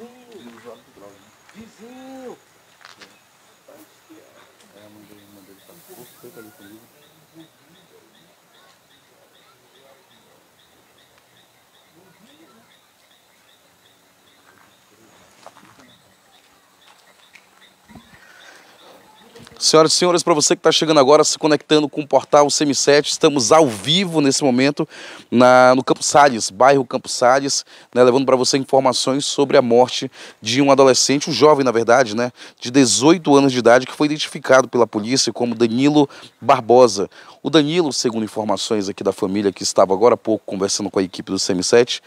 vizinho. né? Vizinho! É, é mandei, mãe dele, a mãe tá ali comigo. Senhoras e senhores, para você que está chegando agora, se conectando com o portal CM7, estamos ao vivo nesse momento na, no Campos Salles, bairro Campos Salles, né, levando para você informações sobre a morte de um adolescente, um jovem, na verdade, né, de 18 anos de idade, que foi identificado pela polícia como Danilo Barbosa. O Danilo, segundo informações aqui da família que estava agora há pouco conversando com a equipe do CM7,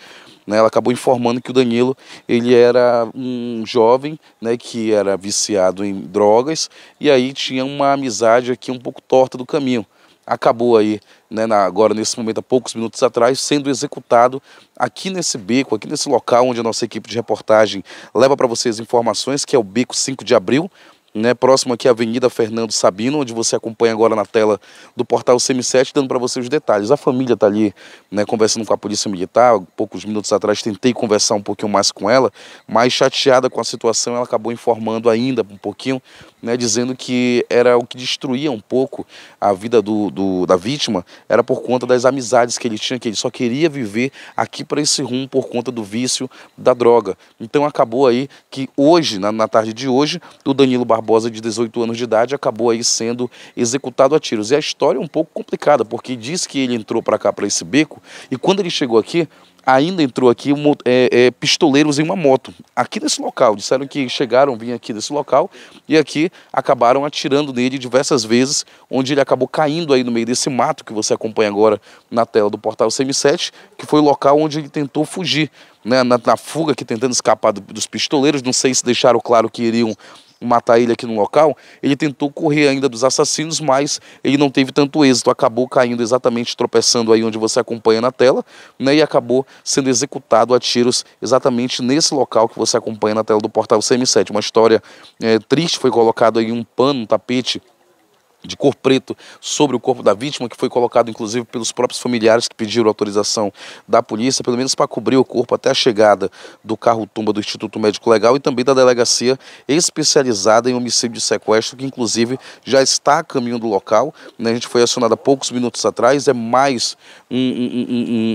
né, ela acabou informando que o Danilo ele era um jovem né, que era viciado em drogas e aí tinha uma amizade aqui um pouco torta do caminho. Acabou aí, né, na, agora nesse momento, há poucos minutos atrás, sendo executado aqui nesse beco, aqui nesse local onde a nossa equipe de reportagem leva para vocês informações, que é o Beco 5 de Abril, né, próximo aqui à Avenida Fernando Sabino, onde você acompanha agora na tela do portal CM7, dando para você os detalhes. A família está ali né, conversando com a Polícia Militar, poucos minutos atrás tentei conversar um pouquinho mais com ela, mas chateada com a situação, ela acabou informando ainda um pouquinho né, dizendo que era o que destruía um pouco a vida do, do, da vítima, era por conta das amizades que ele tinha, que ele só queria viver aqui para esse rumo por conta do vício da droga. Então acabou aí que hoje, na, na tarde de hoje, o Danilo Barbosa, de 18 anos de idade, acabou aí sendo executado a tiros. E a história é um pouco complicada, porque diz que ele entrou para cá, para esse beco, e quando ele chegou aqui, ainda entrou aqui um, é, é, pistoleiros em uma moto, aqui nesse local. Disseram que chegaram, vinham aqui desse local e aqui acabaram atirando nele diversas vezes, onde ele acabou caindo aí no meio desse mato que você acompanha agora na tela do portal CM7, que foi o local onde ele tentou fugir. Né, na, na fuga aqui, tentando escapar do, dos pistoleiros, não sei se deixaram claro que iriam matar ele aqui no local, ele tentou correr ainda dos assassinos, mas ele não teve tanto êxito, acabou caindo exatamente, tropeçando aí onde você acompanha na tela, né, e acabou sendo executado a tiros exatamente nesse local que você acompanha na tela do portal CM7. Uma história é, triste, foi colocado aí um pano, um tapete de cor preto sobre o corpo da vítima, que foi colocado inclusive pelos próprios familiares que pediram autorização da polícia, pelo menos para cobrir o corpo até a chegada do carro-tumba do Instituto Médico Legal e também da delegacia especializada em homicídio de sequestro, que inclusive já está a caminho do local. Né? A gente foi acionada poucos minutos atrás, é mais um, um,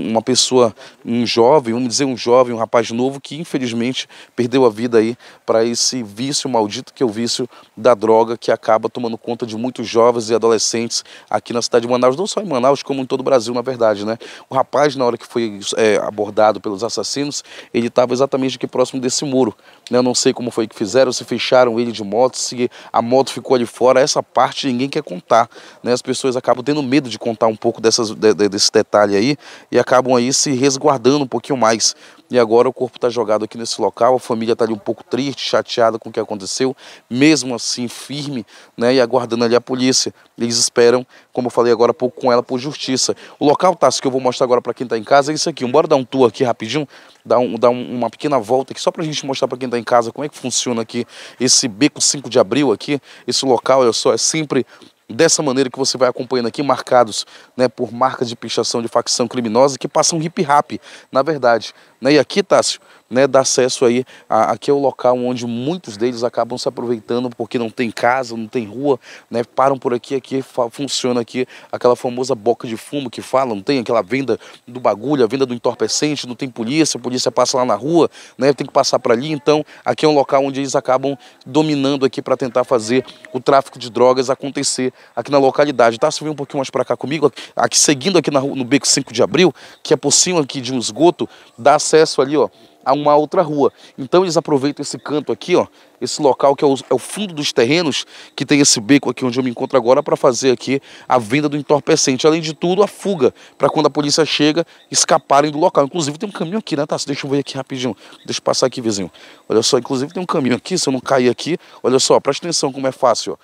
um, uma pessoa, um jovem, vamos dizer um jovem, um rapaz novo, que infelizmente perdeu a vida aí para esse vício maldito que é o vício da droga que acaba tomando conta de muitos jovens jovens e adolescentes aqui na cidade de Manaus, não só em Manaus, como em todo o Brasil, na verdade, né? O rapaz, na hora que foi é, abordado pelos assassinos, ele estava exatamente aqui próximo desse muro. Né? Eu não sei como foi que fizeram, se fecharam ele de moto, se a moto ficou ali fora, essa parte ninguém quer contar, né? As pessoas acabam tendo medo de contar um pouco dessas, de, de, desse detalhe aí e acabam aí se resguardando um pouquinho mais, e agora o corpo está jogado aqui nesse local, a família está ali um pouco triste, chateada com o que aconteceu, mesmo assim firme, né? E aguardando ali a polícia. Eles esperam, como eu falei agora há pouco com ela, por justiça. O local, tá que eu vou mostrar agora para quem está em casa é isso aqui. Bora dar um tour aqui rapidinho, dar, um, dar uma pequena volta aqui, só para a gente mostrar para quem está em casa como é que funciona aqui esse beco 5 de abril aqui. Esse local, olha só, é sempre dessa maneira que você vai acompanhando aqui, marcados né, por marcas de pichação de facção criminosa que passam hip-hop, na verdade. Né? E aqui, Tássio, né, dá acesso aí a, aqui é o local onde muitos deles acabam se aproveitando porque não tem casa, não tem rua, né, param por aqui, aqui funciona aqui aquela famosa boca de fumo que fala, não tem aquela venda do bagulho, a venda do entorpecente, não tem polícia, a polícia passa lá na rua, né, tem que passar para ali, então aqui é um local onde eles acabam dominando aqui para tentar fazer o tráfico de drogas acontecer aqui na localidade, tá? Você vem um pouquinho mais para cá comigo, aqui seguindo aqui na, no beco 5 de abril, que é por cima aqui de um esgoto, dá acesso ali, ó, a uma outra rua. Então eles aproveitam esse canto aqui, ó, esse local que é o, é o fundo dos terrenos, que tem esse beco aqui onde eu me encontro agora, para fazer aqui a venda do entorpecente. Além de tudo, a fuga, para quando a polícia chega, escaparem do local. Inclusive tem um caminho aqui, né, Tassi? Deixa eu ver aqui rapidinho. Deixa eu passar aqui, vizinho. Olha só, inclusive tem um caminho aqui, se eu não cair aqui, olha só, presta atenção como é fácil, ó.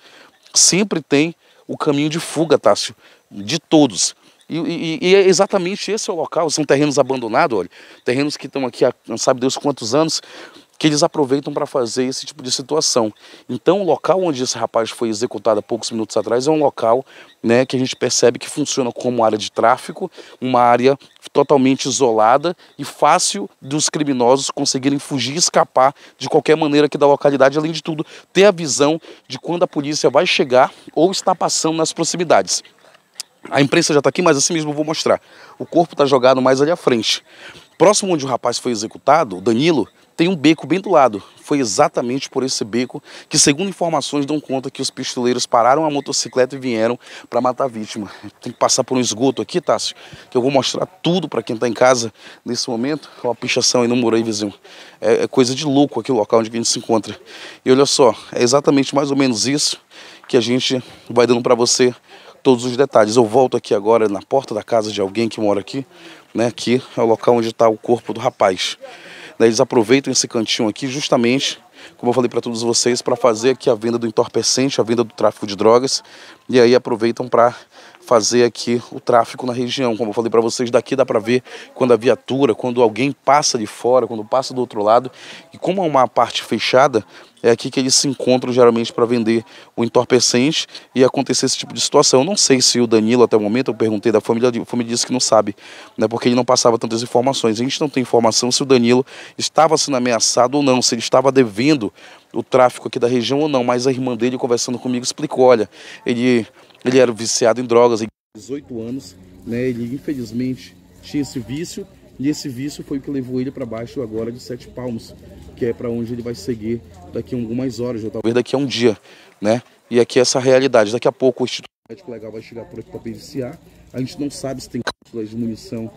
Sempre tem o caminho de fuga, Tássio, de todos. E, e, e, é exatamente esse é o local. São terrenos abandonados, olha. Terrenos que estão aqui há não sabe Deus quantos anos, que eles aproveitam para fazer esse tipo de situação. Então, o local onde esse rapaz foi executado há poucos minutos atrás é um local né, que a gente percebe que funciona como área de tráfico, uma área totalmente isolada e fácil dos criminosos conseguirem fugir e escapar de qualquer maneira aqui da localidade. Além de tudo, ter a visão de quando a polícia vai chegar ou está passando nas proximidades. A imprensa já está aqui, mas assim mesmo eu vou mostrar. O corpo está jogado mais ali à frente. Próximo onde o rapaz foi executado, o Danilo, tem um beco bem do lado. Foi exatamente por esse beco que, segundo informações, dão conta que os pistoleiros pararam a motocicleta e vieram para matar a vítima. Tem que passar por um esgoto aqui, Tássio, que eu vou mostrar tudo para quem está em casa nesse momento. Uma pichação aí no muro aí, vizinho. É, é coisa de louco aqui o local onde a gente se encontra. E olha só, é exatamente mais ou menos isso que a gente vai dando para você todos os detalhes. Eu volto aqui agora na porta da casa de alguém que mora aqui, né? Aqui é o local onde está o corpo do rapaz. Né, eles aproveitam esse cantinho aqui justamente, como eu falei para todos vocês, para fazer aqui a venda do entorpecente, a venda do tráfico de drogas, e aí aproveitam para fazer aqui o tráfego na região. Como eu falei para vocês, daqui dá para ver quando a viatura, quando alguém passa de fora, quando passa do outro lado. E como é uma parte fechada, é aqui que eles se encontram geralmente para vender o entorpecente e acontecer esse tipo de situação. Eu não sei se o Danilo, até o momento, eu perguntei da família, a família disse que não sabe, né, porque ele não passava tantas informações. A gente não tem informação se o Danilo estava sendo ameaçado ou não, se ele estava devendo o tráfico aqui da região ou não, mas a irmã dele conversando comigo explicou, olha, ele ele era viciado em drogas. 18 anos, né? Ele infelizmente tinha esse vício e esse vício foi o que levou ele para baixo agora de sete palmos, que é para onde ele vai seguir daqui a algumas horas, ou talvez daqui a um dia, né? E aqui é essa realidade. Daqui a pouco o Instituto Médico Legal vai chegar por aqui para periciar. A gente não sabe se tem cápsulas de munição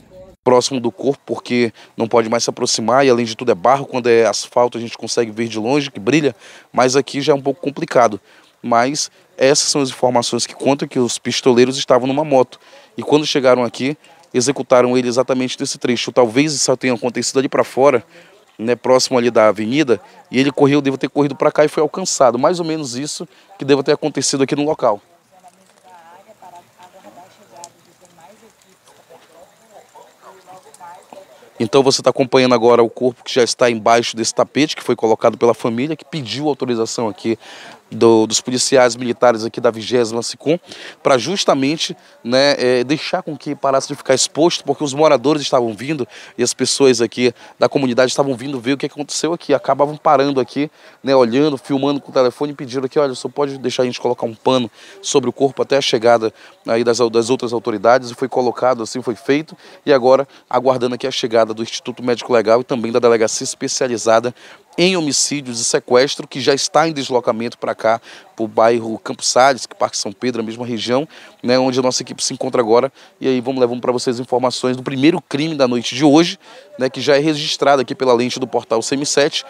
próximo do corpo, porque não pode mais se aproximar e além de tudo é barro, quando é asfalto a gente consegue ver de longe que brilha, mas aqui já é um pouco complicado. Mas essas são as informações que contam que os pistoleiros estavam numa moto. E quando chegaram aqui, executaram ele exatamente nesse trecho. Talvez isso tenha acontecido ali para fora, né, próximo ali da avenida, e ele correu, deve ter corrido para cá e foi alcançado. Mais ou menos isso que deve ter acontecido aqui no local. Então você está acompanhando agora o corpo que já está embaixo desse tapete que foi colocado pela família, que pediu autorização aqui do, dos policiais militares aqui da 20 SICOM para justamente né, é, deixar com que parasse de ficar exposto, porque os moradores estavam vindo e as pessoas aqui da comunidade estavam vindo ver o que aconteceu aqui. Acabavam parando aqui, né, olhando, filmando com o telefone e pediram aqui, olha, só pode deixar a gente colocar um pano sobre o corpo até a chegada aí das, das outras autoridades. E foi colocado, assim foi feito. E agora aguardando aqui a chegada do Instituto Médico Legal e também da Delegacia Especializada em homicídios e sequestro, que já está em deslocamento para cá, para o bairro Campos Salles, que Parque São Pedro, a mesma região, né, onde a nossa equipe se encontra agora. E aí vamos levando para vocês informações do primeiro crime da noite de hoje, né, que já é registrado aqui pela lente do portal CM7,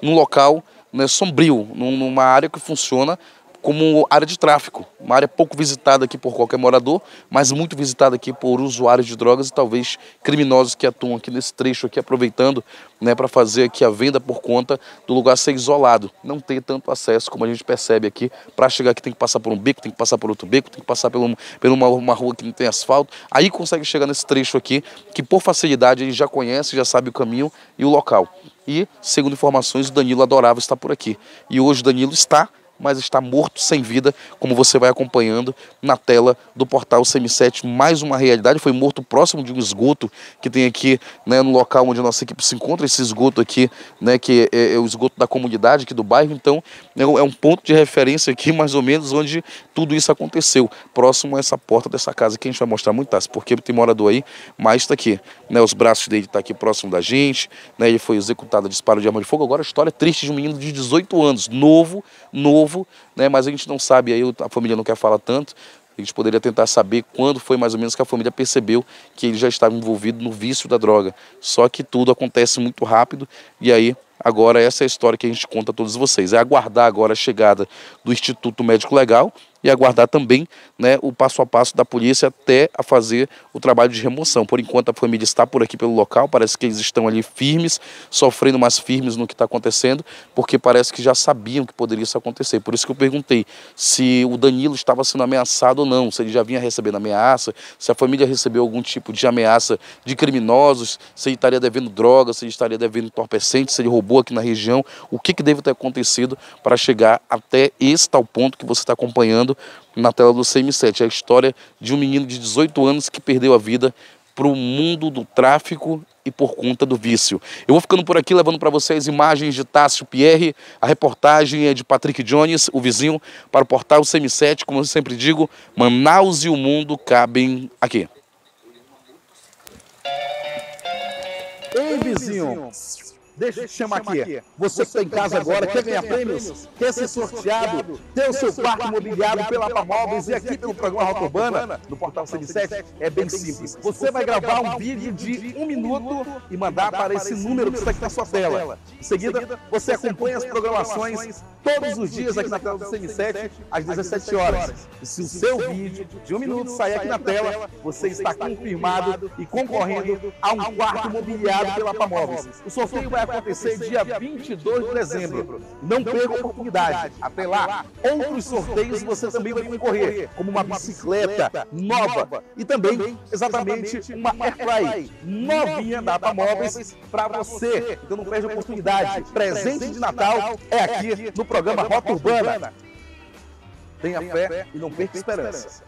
num local né, sombrio, numa área que funciona como área de tráfico, uma área pouco visitada aqui por qualquer morador, mas muito visitada aqui por usuários de drogas e talvez criminosos que atuam aqui nesse trecho aqui, aproveitando né, para fazer aqui a venda por conta do lugar ser isolado, não ter tanto acesso como a gente percebe aqui. Para chegar aqui tem que passar por um beco, tem que passar por outro beco, tem que passar por, por uma, uma, rua que não tem asfalto. Aí consegue chegar nesse trecho aqui, que por facilidade ele já conhece, já sabe o caminho e o local. E, segundo informações, o Danilo adorava estar por aqui. E hoje o Danilo está mas está morto sem vida, como você vai acompanhando na tela do portal CM7. Mais uma realidade, foi morto próximo de um esgoto que tem aqui né, no local onde a nossa equipe se encontra, esse esgoto aqui, né, que é, é o esgoto da comunidade aqui do bairro, então é um é ponto de referência aqui, mais ou menos, onde tudo isso aconteceu, próximo a essa porta dessa casa que a gente vai mostrar muito tarde, porque tem morador aí, mas está aqui, né, os braços dele estão tá aqui próximo da gente, né, ele foi executado a disparo de arma de fogo, agora a história triste de um menino de 18 anos, novo, novo, né? mas a gente não sabe, aí a família não quer falar tanto, a gente poderia tentar saber quando foi mais ou menos que a família percebeu que ele já estava envolvido no vício da droga. Só que tudo acontece muito rápido e aí Agora, essa é a história que a gente conta a todos vocês. É aguardar agora a chegada do Instituto Médico Legal e aguardar também né, o passo a passo da polícia até a fazer o trabalho de remoção. Por enquanto, a família está por aqui pelo local, parece que eles estão ali firmes, sofrendo mais firmes no que está acontecendo, porque parece que já sabiam que poderia isso acontecer. Por isso que eu perguntei se o Danilo estava sendo ameaçado ou não, se ele já vinha recebendo ameaça, se a família recebeu algum tipo de ameaça de criminosos, se ele estaria devendo drogas, se ele estaria devendo entorpecentes, se ele roubou boa aqui na região, o que, que deve ter acontecido para chegar até esse tal ponto que você está acompanhando na tela do CM7. É a história de um menino de 18 anos que perdeu a vida para o mundo do tráfico e por conta do vício. Eu vou ficando por aqui levando para vocês imagens de Tássio Pierre, a reportagem é de Patrick Jones, o vizinho, para o portal CM7. Como eu sempre digo, Manaus e o mundo cabem aqui. Ei, vizinho! Deixa eu te chamar aqui. aqui. Você, que está em casa agora, quer ganhar prêmios? prêmios? Quer ser sorteado? Ter o seu quarto imobiliado pela Papamóveis e aqui pelo programa Rota Urbana, no Portal C7? É, é bem simples. Você vai gravar um vídeo de um minuto e mandar para esse número que está aqui na sua tela. Em seguida, você acompanha as programações todos os dias aqui na tela do CN7, às 17 horas. E se o seu vídeo de um minuto sair aqui na tela, você está confirmado e concorrendo a um quarto imobiliado pela Papamóveis. O sorteio vai acontecer dia 22 de dezembro. Não perca a oportunidade. Até lá, outros sorteios você também vai concorrer, como uma bicicleta nova e também exatamente uma Airfly novinha da Ata Móveis para você. Então não perde a oportunidade. Presente de Natal é, é aqui no programa Rota Urbana. Tenha fé e não perca esperança.